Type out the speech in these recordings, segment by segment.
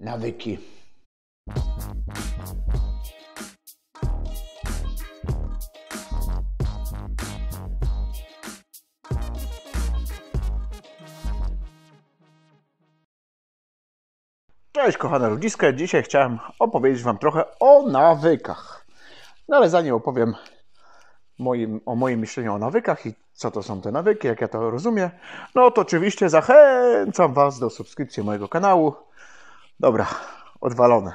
nawyki. Cześć kochane rodziska, dzisiaj chciałem opowiedzieć Wam trochę o nawykach. No ale zanim opowiem moim, o moim myśleniu o nawykach i co to są te nawyki, jak ja to rozumiem, no to oczywiście zachęcam Was do subskrypcji mojego kanału. Dobra, odwalone.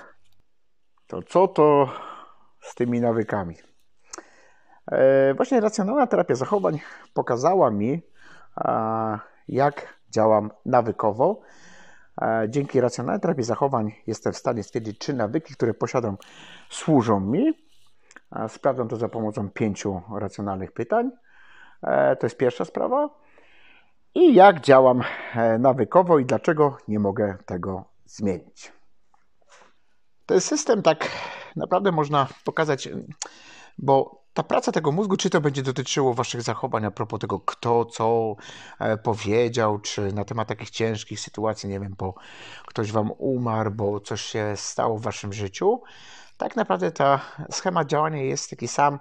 To co to z tymi nawykami? E, właśnie racjonalna terapia zachowań pokazała mi, a, jak działam nawykowo. E, dzięki racjonalnej terapii zachowań jestem w stanie stwierdzić, czy nawyki, które posiadam, służą mi. E, sprawdzam to za pomocą pięciu racjonalnych pytań. E, to jest pierwsza sprawa. I jak działam e, nawykowo i dlaczego nie mogę tego zmienić. Ten system tak naprawdę można pokazać, bo ta praca tego mózgu, czy to będzie dotyczyło waszych zachowań a propos tego, kto co e, powiedział, czy na temat takich ciężkich sytuacji, nie wiem, bo ktoś wam umarł, bo coś się stało w waszym życiu, tak naprawdę ta schemat działania jest taki sam,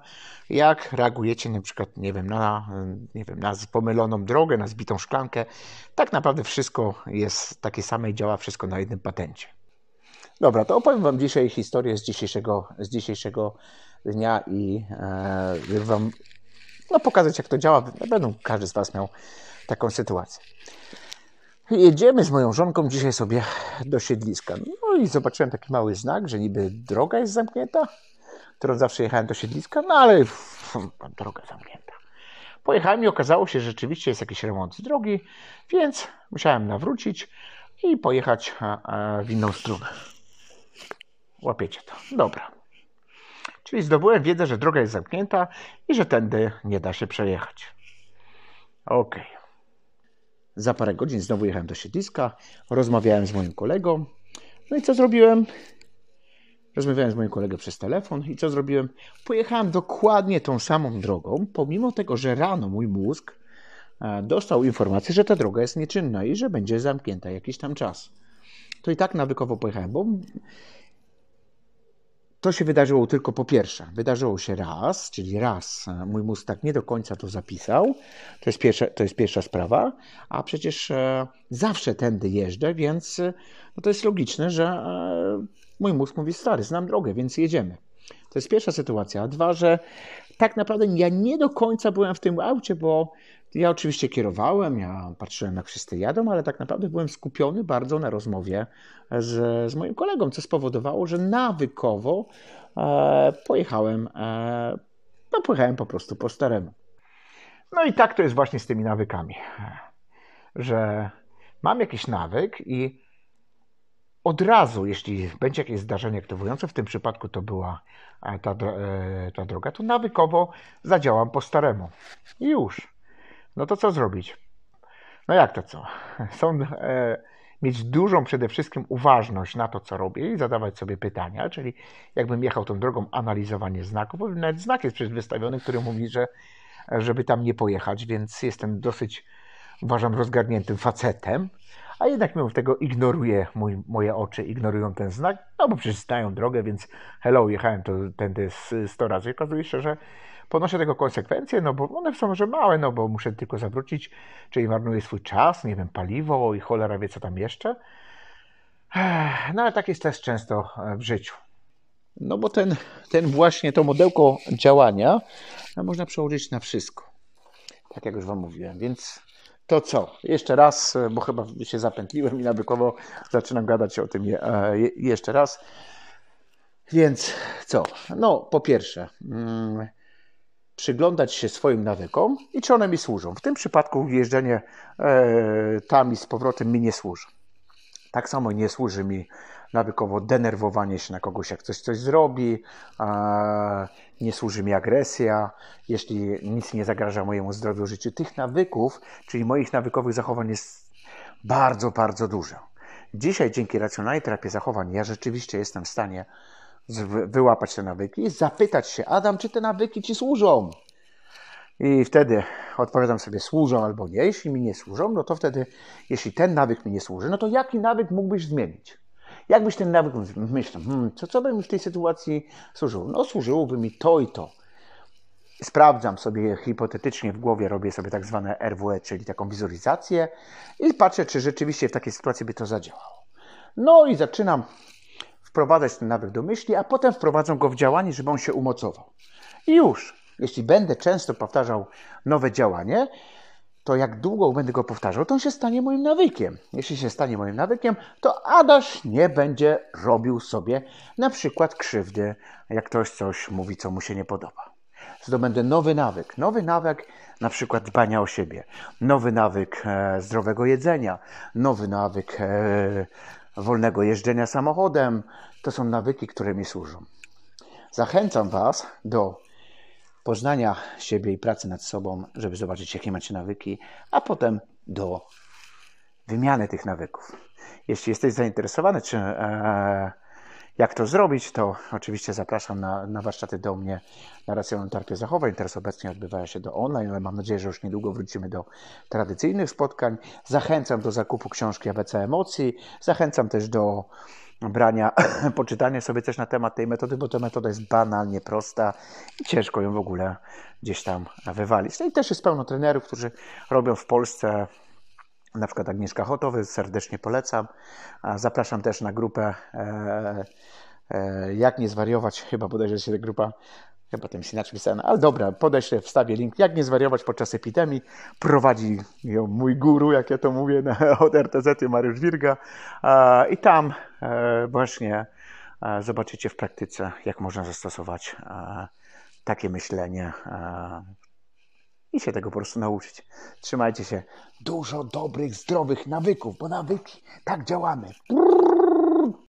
jak reagujecie na przykład, nie wiem, na, nie wiem, na pomyloną drogę, na zbitą szklankę. Tak naprawdę wszystko jest takie same i działa wszystko na jednym patencie. Dobra, to opowiem Wam dzisiaj historię z dzisiejszego, z dzisiejszego dnia i e, Wam no, pokazać, jak to działa. Będą każdy z Was miał taką sytuację jedziemy z moją żonką dzisiaj sobie do siedliska. No i zobaczyłem taki mały znak, że niby droga jest zamknięta, którą zawsze jechałem do siedliska, no ale droga zamknięta. Pojechałem i okazało się, że rzeczywiście jest jakiś remont drogi, więc musiałem nawrócić i pojechać w inną stronę. Łapiecie to. Dobra. Czyli zdobyłem wiedzę, że droga jest zamknięta i że tędy nie da się przejechać. Okej. Okay. Za parę godzin znowu jechałem do siedliska, rozmawiałem z moim kolegą. No i co zrobiłem? Rozmawiałem z moim kolegą przez telefon i co zrobiłem? Pojechałem dokładnie tą samą drogą, pomimo tego, że rano mój mózg e, dostał informację, że ta droga jest nieczynna i że będzie zamknięta jakiś tam czas. To i tak nawykowo pojechałem, bo to się wydarzyło tylko po pierwsze. Wydarzyło się raz, czyli raz e, mój mózg tak nie do końca to zapisał. To jest pierwsza, to jest pierwsza sprawa. A przecież e, zawsze tędy jeżdżę, więc e, no to jest logiczne, że mój mózg mówi: Stary, znam drogę, więc jedziemy. To jest pierwsza sytuacja. A dwa, że tak naprawdę ja nie do końca byłem w tym aucie, bo ja oczywiście kierowałem, ja patrzyłem jak wszyscy jadą, ale tak naprawdę byłem skupiony bardzo na rozmowie z, z moim kolegą, co spowodowało, że nawykowo e, pojechałem, e, no, pojechałem po prostu po staremu. No i tak to jest właśnie z tymi nawykami, że mam jakiś nawyk i od razu, jeśli będzie jakieś zdarzenie aktywujące, w tym przypadku to była e, ta, e, ta droga, to nawykowo zadziałam po staremu. I już. No to co zrobić? No jak to co? Są, e, mieć dużą przede wszystkim uważność na to, co robię i zadawać sobie pytania, czyli jakbym jechał tą drogą analizowanie znaków, bo nawet znak jest przecież wystawiony, który mówi, że żeby tam nie pojechać, więc jestem dosyć, uważam, rozgarniętym facetem, a jednak mimo tego ignoruje mój, moje oczy, ignorują ten znak, no bo przeczytają drogę, więc hello, jechałem to, tędy 100 razy i okazuje się, że ponoszę tego konsekwencje, no bo one są może małe, no bo muszę tylko zawrócić, czyli marnuję swój czas, nie wiem, paliwo i cholera wie co tam jeszcze. No ale tak jest też często e, w życiu. No bo ten, ten właśnie to modełko działania no, można przełożyć na wszystko. Tak jak już Wam mówiłem, więc to co? Jeszcze raz, e, bo chyba się zapętliłem i nawykowo zaczynam gadać o tym e, je, jeszcze raz. Więc co? No, po pierwsze, mm, przyglądać się swoim nawykom i czy one mi służą. W tym przypadku jeżdżenie e, tam i z powrotem mi nie służy. Tak samo nie służy mi nawykowo denerwowanie się na kogoś, jak ktoś coś zrobi, nie służy mi agresja, jeśli nic nie zagraża mojemu zdrowiu, życiu. Tych nawyków, czyli moich nawykowych zachowań jest bardzo, bardzo dużo. Dzisiaj dzięki racjonalnej terapii zachowań ja rzeczywiście jestem w stanie wyłapać te nawyki, zapytać się, Adam, czy te nawyki ci służą? I wtedy odpowiadam sobie, służą albo nie. Jeśli mi nie służą, no to wtedy, jeśli ten nawyk mi nie służy, no to jaki nawyk mógłbyś zmienić? Jakbyś ten nawyk myślał, hmm, co, co by mi w tej sytuacji służyło? No służyłoby mi to i to. Sprawdzam sobie hipotetycznie w głowie, robię sobie tak zwane RWE, czyli taką wizualizację i patrzę, czy rzeczywiście w takiej sytuacji by to zadziałało. No i zaczynam wprowadzać ten nawyk do myśli, a potem wprowadzą go w działanie, żeby on się umocował. I już, jeśli będę często powtarzał nowe działanie, to jak długo będę go powtarzał, to on się stanie moim nawykiem. Jeśli się stanie moim nawykiem, to Adaś nie będzie robił sobie na przykład krzywdy, jak ktoś coś mówi, co mu się nie podoba. Zdobędę nowy nawyk. Nowy nawyk na przykład dbania o siebie, nowy nawyk e, zdrowego jedzenia, nowy nawyk e, wolnego jeżdżenia samochodem. To są nawyki, które mi służą. Zachęcam Was do poznania siebie i pracy nad sobą, żeby zobaczyć, jakie macie nawyki, a potem do wymiany tych nawyków. Jeśli jesteś zainteresowany czy, e, jak to zrobić, to oczywiście zapraszam na, na warsztaty do mnie na racjonalną terapię zachowań. Teraz obecnie odbywa się do online, ale mam nadzieję, że już niedługo wrócimy do tradycyjnych spotkań. Zachęcam do zakupu książki ABC emocji. Zachęcam też do brania, poczytania sobie też na temat tej metody, bo ta metoda jest banalnie prosta i ciężko ją w ogóle gdzieś tam wywalić. No i też jest pełno trenerów, którzy robią w Polsce na przykład Agnieszka Hotowy, serdecznie polecam. Zapraszam też na grupę e, e, Jak nie zwariować, chyba bodajże się ta grupa Chyba tam inaczej pisane, ale dobra, podejście, wstawię link. Jak nie zwariować podczas epidemii? Prowadzi ją mój guru, jak ja to mówię, od RTZ, Mariusz Wirga. I tam e, właśnie zobaczycie w praktyce, jak można zastosować takie myślenie i się tego po prostu nauczyć. Trzymajcie się. Dużo dobrych, zdrowych nawyków, bo nawyki, tak działamy. Brrr.